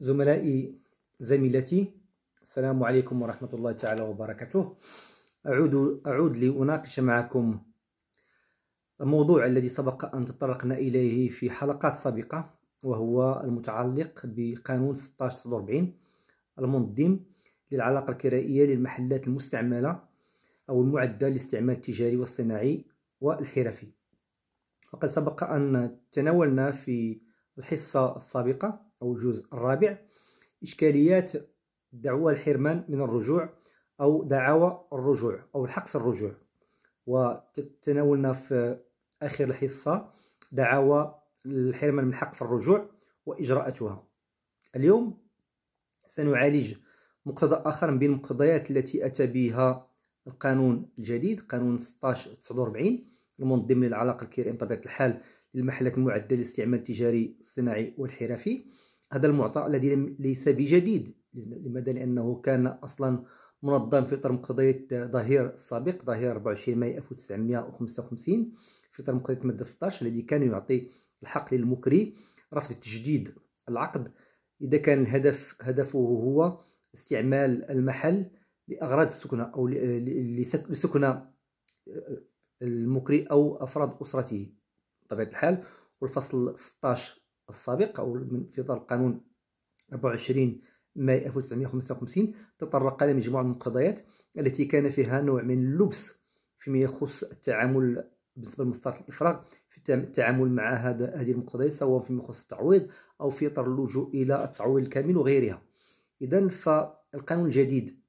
زملائي زميلتي السلام عليكم ورحمة الله تعالى وبركاته أعود, أعود لأناقش معكم الموضوع الذي سبق أن تطرقنا إليه في حلقات سابقة وهو المتعلق بقانون 1640 المنظم للعلاقة الكرائية للمحلات المستعملة أو المعدة للاستعمال التجاري والصناعي والحرفي وقد سبق أن تناولنا في الحصة السابقة أو الجزء الرابع إشكاليات دعوى الحرمان من الرجوع أو دعاوى الرجوع أو الحق في الرجوع وتناولنا في آخر الحصة دعاوى الحرمان من الحق في الرجوع وإجراءاتها اليوم سنعالج مقتضى آخر من بين المقتضيات التي أتى بها القانون الجديد قانون 1649 المنظم للعلاقة الكيرية بطبيعة الحال المحلات المعدة للاستعمال التجاري الصناعي والحرفي هذا المعطى الذي ليس بجديد لماذا لأنه كان أصلا منظم في إطار مقتضيات ظهير السابق ظهير 24 ماي 1955 في إطار مقتضيات المادة 16 الذي كان يعطي الحق للمكري رفض تجديد العقد إذا كان الهدف هدفه هو استعمال المحل لأغراض السكنة أو لسكنة المكري أو أفراد أسرته بطبيعه الحال والفصل 16 السابق او في اطار القانون 24 ماي 1955 تطرق لمجموعه من القضايات التي كان فيها نوع من اللبس فيما يخص التعامل بالنسبه لمصدر الافراغ في التعامل مع هذا هذه المقتضيات سواء فيما يخص التعويض او في اطار اللجوء الى التعويض الكامل وغيرها اذا فالقانون الجديد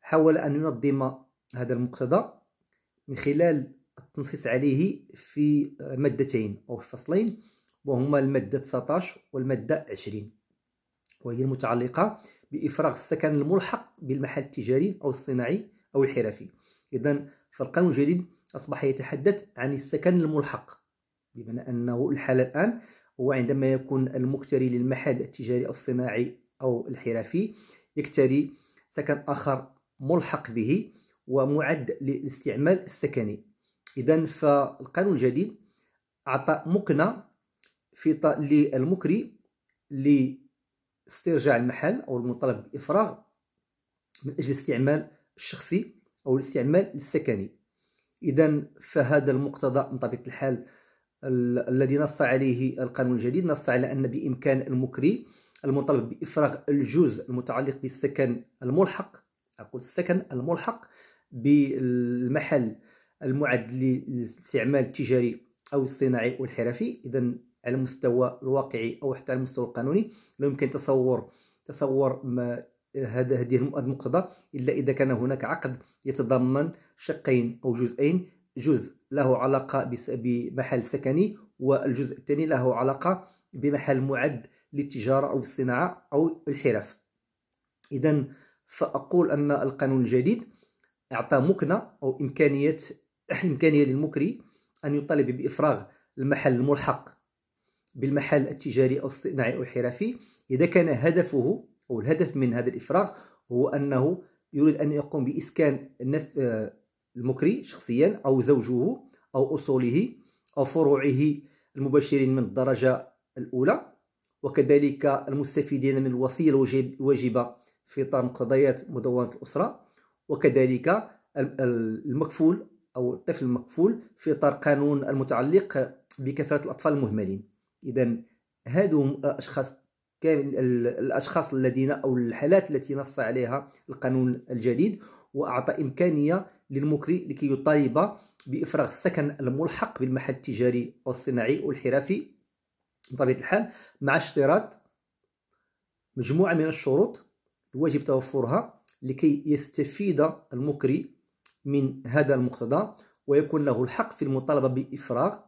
حاول ان ينظم هذا المقتضى من خلال التنصيص عليه في مادتين أو في فصلين وهما المادة 19 والمادة 20 وهي المتعلقة بإفراغ السكن الملحق بالمحل التجاري أو الصناعي أو الحرفي إذا فالقانون الجديد أصبح يتحدث عن السكن الملحق بمعنى أنه الحال الآن هو عندما يكون المكتري للمحل التجاري أو الصناعي أو الحرفي يكتري سكن آخر ملحق به ومعد للاستعمال السكني اذا فالقانون الجديد اعطى مكنه في للمكري لاسترجاع المحل او المطالب بافراغ من اجل الاستعمال الشخصي او الاستعمال السكني اذا فهذا المقتضى من طبيعه الحال الذي نص عليه القانون الجديد نص على ان بامكان المكري المطالب بافراغ الجزء المتعلق بالسكن الملحق اقول السكن الملحق بالمحل المعد للاستعمال التجاري أو الصناعي والحرفي إذا على المستوى الواقعي أو حتى على المستوى القانوني لا يمكن تصور تصور ما هذا هذه المقتضى إلا إذا كان هناك عقد يتضمن شقين أو جزئين جزء له علاقة بمحل سكني والجزء الثاني له علاقة بمحل معد للتجارة أو الصناعة أو الحرف إذا فأقول أن القانون الجديد أعطى مكنة أو إمكانية إمكانية للمكري أن يطالب بإفراغ المحل الملحق بالمحل التجاري أو الصناعي أو الحرفي إذا كان هدفه أو الهدف من هذا الإفراغ هو أنه يريد أن يقوم بإسكان آه، المكري شخصيا أو زوجه أو أصوله أو فروعه المباشرين من الدرجة الأولى وكذلك المستفيدين من الوصية الواجبة في إطار مقتضيات مدونة الأسرة وكذلك المكفول أو الطفل المكفول في إطار قانون المتعلق بكفالة الأطفال المهملين إذا هادو أشخاص كامل الأشخاص الذين أو الحالات التي نص عليها القانون الجديد وأعطى إمكانية للمكري لكي يطالب بإفراغ السكن الملحق بالمحل التجاري او الصناعي او الحرفي بطبيعة الحال مع اشتراط مجموعة من الشروط الواجب توفرها لكي يستفيد المكري من هذا المقتضى ويكون له الحق في المطالبة بإفراغ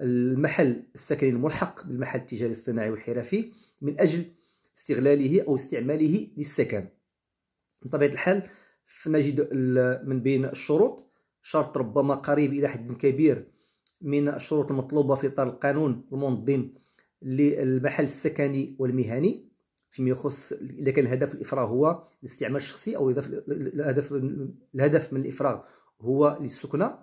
المحل السكني الملحق بالمحل التجاري الصناعي والحرفي من أجل استغلاله أو استعماله للسكن بطبيعة الحال نجد من بين الشروط شرط ربما قريب إلى حد كبير من الشروط المطلوبة في إطار القانون المنظم للمحل السكني والمهني فيما يخص اذا كان الهدف الافراغ هو الاستعمال الشخصي او الهدف الهدف من الافراغ هو للسكنه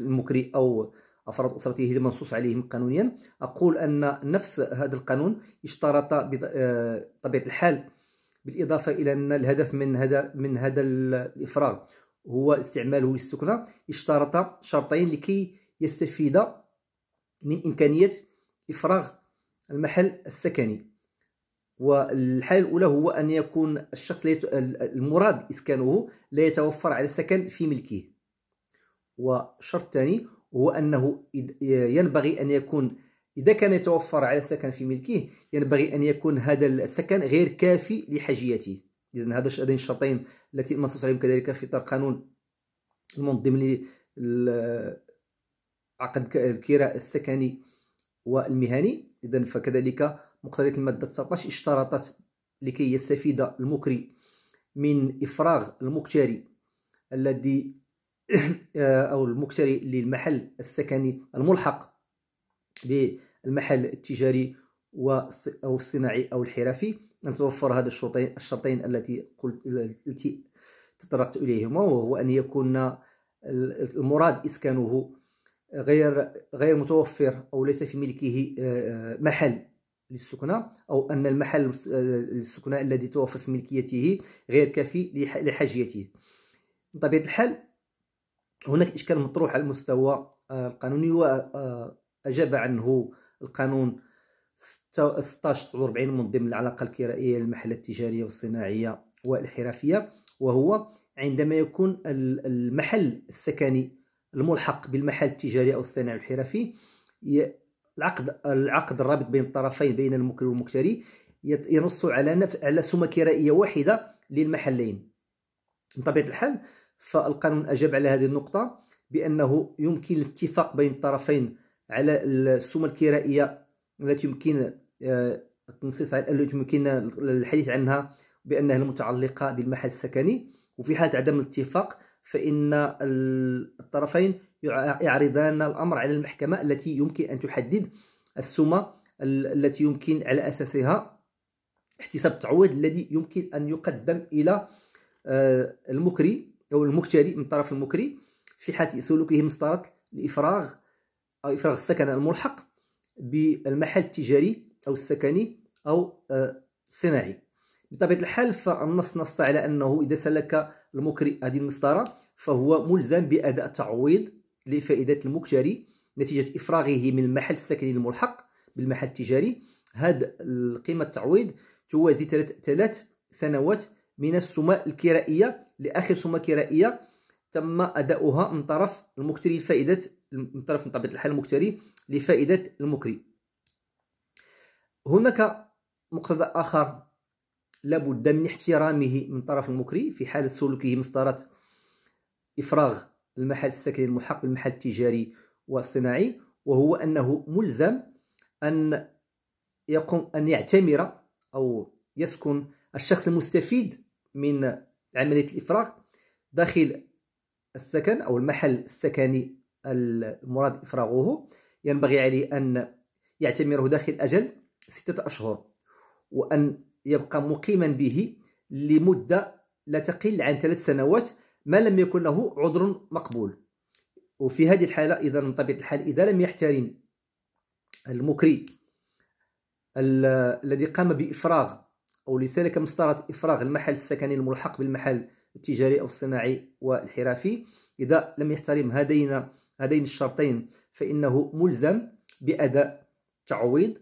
المكري او افراد اسرته المنصوص منصوص عليهم قانونيا اقول ان نفس هذا القانون اشترط بطبيعه آه، الحال بالاضافه الى ان الهدف من هذا من هذا الافراغ هو استعماله للسكنه اشترط شرطين لكي يستفيد من امكانيه افراغ المحل السكني والحالة الأولى هو أن يكون الشخص المراد إسكانه لا يتوفر على السكن في ملكه والشرط الثاني هو أنه ينبغي أن يكون إذا كان يتوفر على السكن في ملكه ينبغي أن يكون هذا السكن غير كافي لحاجيته إذا هذا هذين الشرطين التي منصوص عليهم كذلك في إطار قانون المنظم لعقد الكراء السكني والمهني إذا فكذلك مقتضيات المادة 19 اشترطت لكي يستفيد المكري من إفراغ المكتري الذي أو المكتري للمحل السكني الملحق بالمحل التجاري أو الصناعي أو الحرفي أن توفر هذا الشرطين الشرطين التي قلت التي تطرقت إليهما وهو أن يكون المراد إسكانه غير غير متوفر أو ليس في ملكه آه، محل للسكنة أو أن المحل السكنة آه، الذي توفر في ملكيته غير كافي لحاجيته بطبيعة الحال هناك إشكال مطروح على المستوى آه، القانوني وأجاب آه، عنه القانون 1649 من ضمن العلاقة الكرائية للمحلات التجارية والصناعية والحرفية وهو عندما يكون المحل السكني الملحق بالمحل التجاري أو الصناعي الحرفي العقد العقد الرابط بين الطرفين بين المكر والمكتري ينص على نف... على سمه كرائيه واحده للمحلين بطبيعه الحال فالقانون اجاب على هذه النقطه بانه يمكن الاتفاق بين الطرفين على السمه الكرائيه التي يمكن آه، التنصيص التي يمكن الحديث عنها بانها المتعلقه بالمحل السكني وفي حاله عدم الاتفاق فان الطرفين يعرضان الأمر على المحكمة التي يمكن أن تحدد السمة التي يمكن على أساسها احتساب التعويض الذي يمكن أن يقدم إلى آه، المكري أو المكتري من طرف المكري في حال سلوكه مسطرة الإفراغ أو إفراغ السكن الملحق بالمحل التجاري أو السكني أو آه، الصناعي بطبيعة الحال فالنص نص على أنه إذا سلك المكري هذه المسطرة فهو ملزم بأداء تعويض لفائدة المكتري نتيجة إفراغه من المحل السكني الملحق بالمحل التجاري هذا القيمة التعويض توازي ثلاث سنوات من السماء الكرائية لآخر سمة كرائية تم أداؤها من طرف المكتري لفائده من طرف طبيعة الحال المكتري لفائدة المكري هناك مقتضى آخر لابد من احترامه من طرف المكري في حالة سلوكه مسطرة إفراغ المحل السكني المحق بالمحل التجاري والصناعي وهو أنه ملزم أن يقوم أن يعتمر أو يسكن الشخص المستفيد من عملية الإفراغ داخل السكن أو المحل السكني المراد إفراغه ينبغي عليه أن يعتمره داخل أجل ستة أشهر وأن يبقى مقيما به لمدة لا تقل عن ثلاث سنوات ما لم يكن له عذر مقبول وفي هذه الحالة إذا من طبيعة الحال إذا لم يحترم المكري الذي قام بإفراغ أو لسلك مسطرة إفراغ المحل السكني الملحق بالمحل التجاري أو الصناعي والحرفي إذا لم يحترم هذين هذين الشرطين فإنه ملزم بأداء تعويض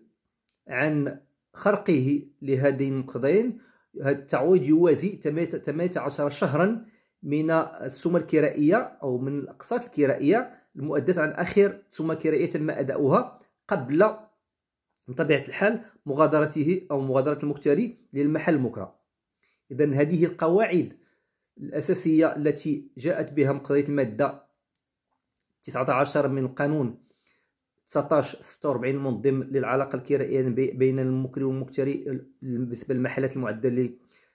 عن خرقه لهذين المقتضيين هذا التعويض يوازي 18 شهرا من السمى الكرائية أو من الأقساط الكرائية المؤدات عن آخر سمى كرائية تم أداؤها قبل من طبيعة الحال مغادرته أو مغادرة المكتري للمحل المكرى إذا هذه القواعد الأساسية التي جاءت بها مقتضية المادة 19 من القانون 1946 المنظم للعلاقة الكرائية بين المكري والمكتري بالنسبة للمحلات المعدة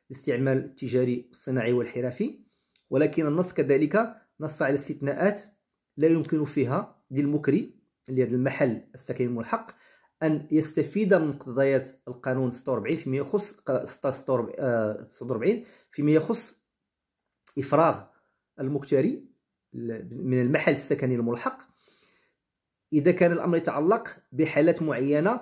للاستعمال التجاري والصناعي والحرفي ولكن النص كذلك نص على استثناءات لا يمكن فيها للمكري اللي هذا المحل السكن الملحق ان يستفيد من مقتضيات القانون 46 فيما يخص 46 آه، فيما يخص افراغ المكتري من المحل السكني الملحق اذا كان الامر يتعلق بحالات معينه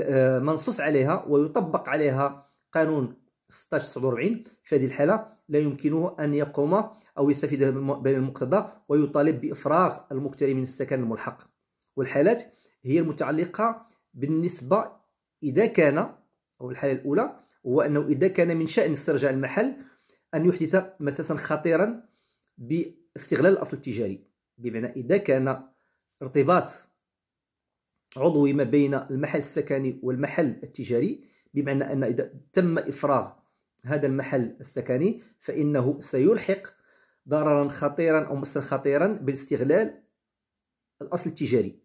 آه، منصوص عليها ويطبق عليها قانون 1649 في هذه الحالة لا يمكنه أن يقوم أو يستفيد بين المقتضى ويطالب بإفراغ المكتري من السكن الملحق والحالات هي المتعلقة بالنسبة إذا كان أو الحالة الأولى هو أنه إذا كان من شأن استرجاع المحل أن يحدث مساسا خطيرا باستغلال الأصل التجاري بمعنى إذا كان ارتباط عضوي ما بين المحل السكني والمحل التجاري بمعنى ان اذا تم افراغ هذا المحل السكني فانه سيلحق ضررا خطيرا او مسا خطيرا باستغلال الاصل التجاري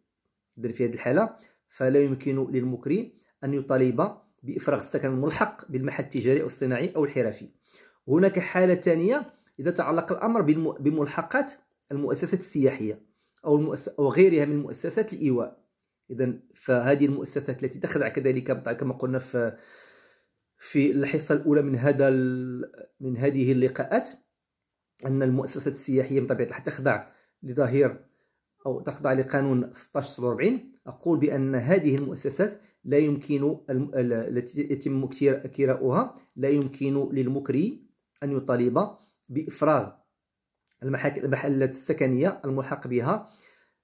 اذا في هذه الحاله فلا يمكن للمكري ان يطالب بافراغ السكن الملحق بالمحل التجاري او الصناعي او الحرفي هناك حاله ثانيه اذا تعلق الامر بملحقات المؤسسات السياحيه او او غيرها من مؤسسات الايواء اذا فهذه المؤسسات التي تخضع كذلك كما قلنا في في الحصه الاولى من هذا من هذه اللقاءات ان المؤسسات السياحيه بطبيعه الحال تخضع لظاهر او تخضع لقانون 1640 اقول بان هذه المؤسسات لا يمكن التي يتم كراؤها لا يمكن للمكري ان يطالب بافراغ المحلات السكنيه الملحق بها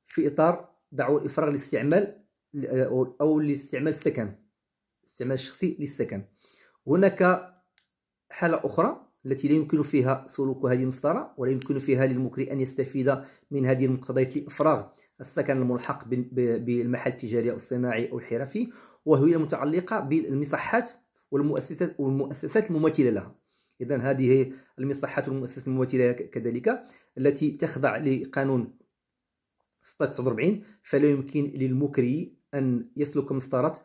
في اطار دعوا الافراغ للاستعمال او للاستعمال السكن الاستعمال الشخصي للسكن هناك حاله اخرى التي لا يمكن فيها سلوك هذه المسطره ولا يمكن فيها للمكري ان يستفيد من هذه المقتضيات لافراغ السكن الملحق بالمحل التجاري او الصناعي او الحرفي وهي المتعلقه بالمصحات والمؤسسات والمؤسسات المماثله لها اذا هذه المصحات والمؤسسات المماثله كذلك التي تخضع لقانون 1649 فلا يمكن للمكري أن يسلك مسطرة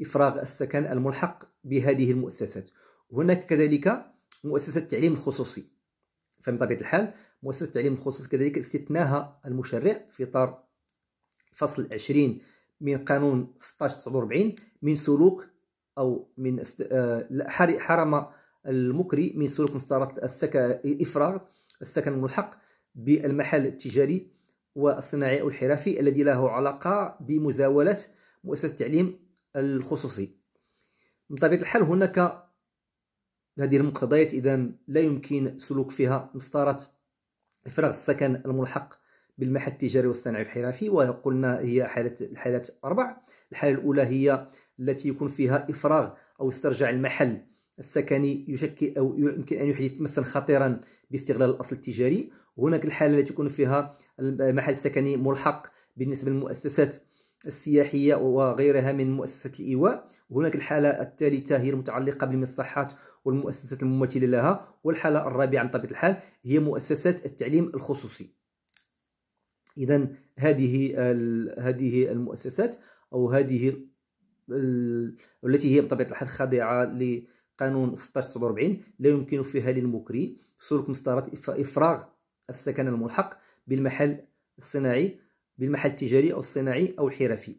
إفراغ السكن الملحق بهذه المؤسسات هناك كذلك مؤسسة التعليم الخصوصي فمن طبيعة الحال مؤسسة التعليم الخصوصي كذلك استثناها المشرع في إطار فصل 20 من قانون 1649 من سلوك أو من است... آه، حرم المكري من سلوك مسطرة السكن إفراغ السكن الملحق بالمحل التجاري والصناعي أو الحرفي الذي له علاقة بمزاولة مؤسسة التعليم الخصوصي بطبيعة الحال هناك هذه المقتضيات إذا لا يمكن سلوك فيها مسطرة إفراغ السكن الملحق بالمحل التجاري والصناعي الحرفي وقلنا هي حالة الحالات أربع الحالة الأولى هي التي يكون فيها إفراغ أو استرجاع المحل السكني يشكل أو يمكن أن يحدث مسا خطيرا باستغلال الأصل التجاري هناك الحالة التي يكون فيها المحل السكني ملحق بالنسبة للمؤسسات السياحية وغيرها من مؤسسات الإيواء هناك الحالة الثالثة هي المتعلقة بالمصحات والمؤسسات المماثلة لها والحالة الرابعة عن طبيعة الحال هي مؤسسات التعليم الخصوصي إذا هذه هذه المؤسسات أو هذه التي هي بطبيعة الحال خاضعة قانون 1649 لا يمكن فيها للمكري سلوك مسطرة إفراغ السكن الملحق بالمحل الصناعي بالمحل التجاري أو الصناعي أو الحرفي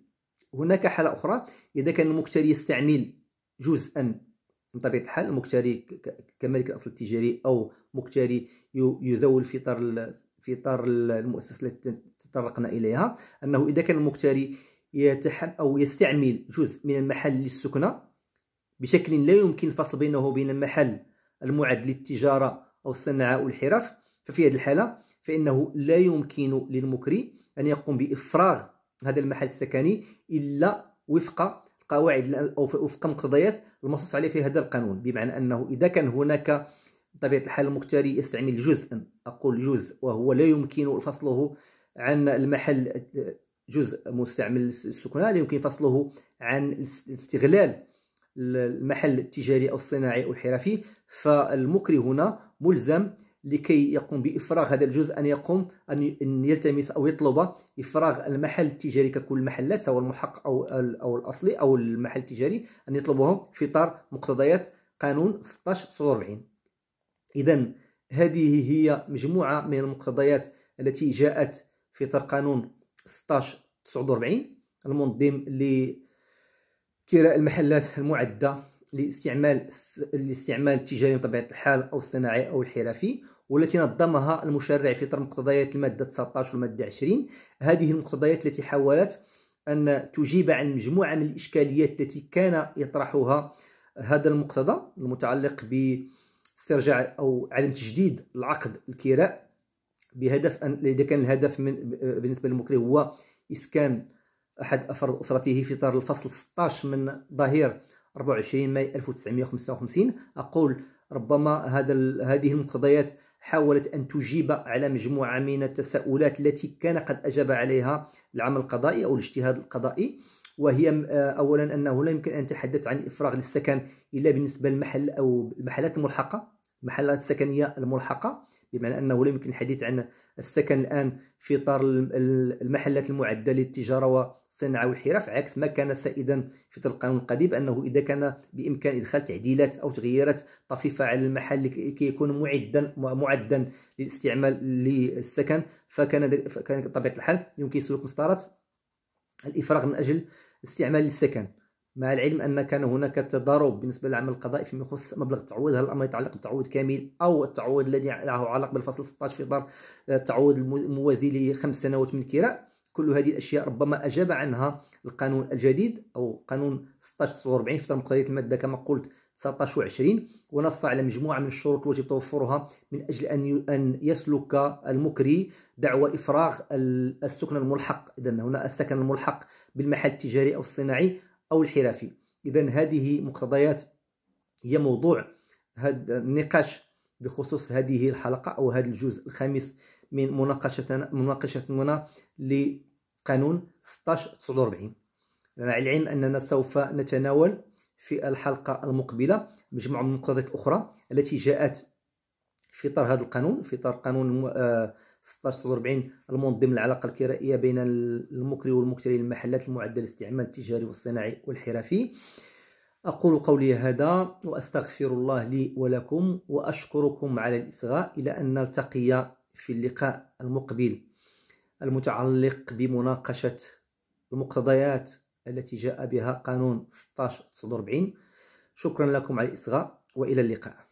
هناك حالة أخرى إذا كان المكتري يستعمل جزءا من طبيعة الحال المكتري كمالك الأصل التجاري أو مكتري يزول في إطار في إطار المؤسسة التي تطرقنا إليها أنه إذا كان المكتري يتح أو يستعمل جزء من المحل للسكنة بشكل لا يمكن الفصل بينه وبين المحل المعد للتجارة أو الصناعة أو الحرف ففي هذه الحالة فإنه لا يمكن للمكري أن يقوم بإفراغ هذا المحل السكني إلا وفق القواعد أو وفق مقتضيات المنصوص عليه في هذا القانون بمعنى أنه إذا كان هناك بطبيعة الحال المكتري يستعمل جزءا أقول جزء وهو لا يمكن فصله عن المحل جزء مستعمل السكنة لا يمكن فصله عن الاستغلال المحل التجاري او الصناعي او الحرفي فالمكري هنا ملزم لكي يقوم بافراغ هذا الجزء ان يقوم ان يلتمس او يطلب افراغ المحل التجاري ككل المحلات سواء المحق او او الاصلي او المحل التجاري ان يطلبهم في اطار مقتضيات قانون 1649 اذا هذه هي مجموعه من المقتضيات التي جاءت في اطار قانون 1649 المنظم ل كراء المحلات المعدة لاستعمال الاستعمال التجاري بطبيعة الحال أو الصناعي أو الحرفي والتي نظمها المشرع في طرح مقتضيات المادة 19 والمادة 20 هذه المقتضيات التي حاولت أن تجيب عن مجموعة من الإشكاليات التي كان يطرحها هذا المقتضى المتعلق باسترجاع أو عدم تجديد العقد الكراء بهدف أن إذا كان الهدف من بالنسبة للمكره هو إسكان أحد أفراد أسرته في إطار الفصل 16 من ظهير 24 ماي 1955 أقول ربما هذا هذه المقتضيات حاولت أن تجيب على مجموعة من التساؤلات التي كان قد أجاب عليها العمل القضائي أو الاجتهاد القضائي وهي أولا أنه لا يمكن أن نتحدث عن إفراغ للسكن إلا بالنسبة للمحل أو المحلات الملحقة المحلات السكنية الملحقة بمعنى أنه لا يمكن الحديث عن السكن الآن في إطار المحلات المعدة للتجارة الصناعة والحرف عكس ما كان سائدا في القانون القديم أنه إذا كان بإمكان إدخال تعديلات أو تغييرات طفيفة على المحل كي يكون معدا معدا للاستعمال للسكن فكان فكان بطبيعة الحال يمكن سلوك مسطرات الإفراغ من أجل استعمال السكن مع العلم ان كان هناك تضارب بالنسبه للعمل القضائي فيما يخص مبلغ التعويض هل الامر يتعلق بالتعويض كامل او التعويض الذي له علاقه بالفصل 16 في اطار التعويض آه، الموازي لخمس سنوات من الكراء كل هذه الأشياء ربما أجاب عنها القانون الجديد أو قانون 1649 في مقتضيات المادة كما قلت 19 و 20 ونص على مجموعة من الشروط التي توفرها من أجل أن أن يسلك المكري دعوى إفراغ السكن الملحق إذا هنا السكن الملحق بالمحل التجاري أو الصناعي أو الحرفي إذا هذه مقتضيات هي موضوع هذا النقاش بخصوص هذه الحلقة أو هذا الجزء الخامس من مناقشتنا مناقشتنا لقانون 1649 على العلم أننا سوف نتناول في الحلقة المقبلة مجموعة من المقتضيات الأخرى التي جاءت في إطار هذا القانون في إطار قانون 1649 آه، المنظم العلاقة الكرائية بين المكري والمكتري المحلات المعدة للاستعمال التجاري والصناعي والحرفي أقول قولي هذا وأستغفر الله لي ولكم وأشكركم على الإصغاء إلى أن نلتقي في اللقاء المقبل المتعلق بمناقشة المقتضيات التي جاء بها قانون 1649 شكرا لكم على الإصغاء وإلى اللقاء